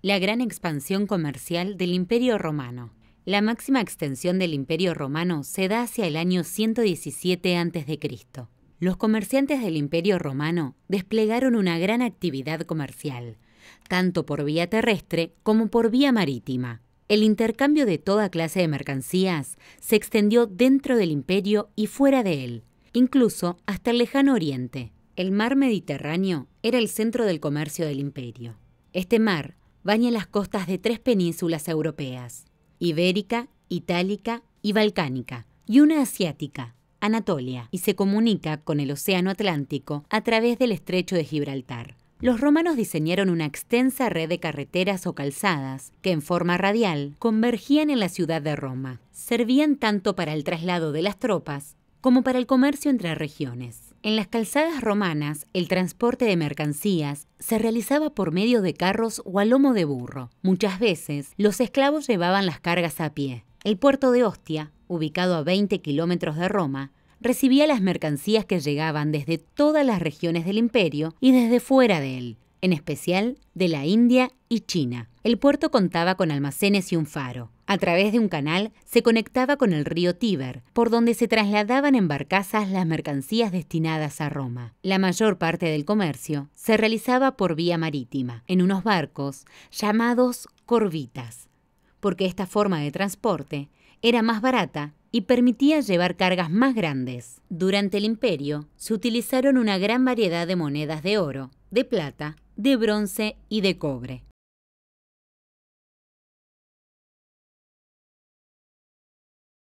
La gran expansión comercial del Imperio Romano. La máxima extensión del Imperio Romano se da hacia el año 117 a.C. Los comerciantes del Imperio Romano desplegaron una gran actividad comercial, tanto por vía terrestre como por vía marítima. El intercambio de toda clase de mercancías se extendió dentro del imperio y fuera de él, incluso hasta el lejano oriente. El mar Mediterráneo era el centro del comercio del imperio. Este mar baña las costas de tres penínsulas europeas, ibérica, itálica y balcánica, y una asiática, Anatolia, y se comunica con el Océano Atlántico a través del estrecho de Gibraltar. Los romanos diseñaron una extensa red de carreteras o calzadas que en forma radial convergían en la ciudad de Roma. Servían tanto para el traslado de las tropas como para el comercio entre regiones. En las calzadas romanas, el transporte de mercancías se realizaba por medio de carros o a lomo de burro. Muchas veces, los esclavos llevaban las cargas a pie. El puerto de Ostia, ubicado a 20 kilómetros de Roma, recibía las mercancías que llegaban desde todas las regiones del imperio y desde fuera de él, en especial de la India y China. El puerto contaba con almacenes y un faro. A través de un canal se conectaba con el río Tíber, por donde se trasladaban en barcazas las mercancías destinadas a Roma. La mayor parte del comercio se realizaba por vía marítima, en unos barcos llamados corvitas, porque esta forma de transporte era más barata y permitía llevar cargas más grandes. Durante el imperio se utilizaron una gran variedad de monedas de oro, de plata, de bronce y de cobre.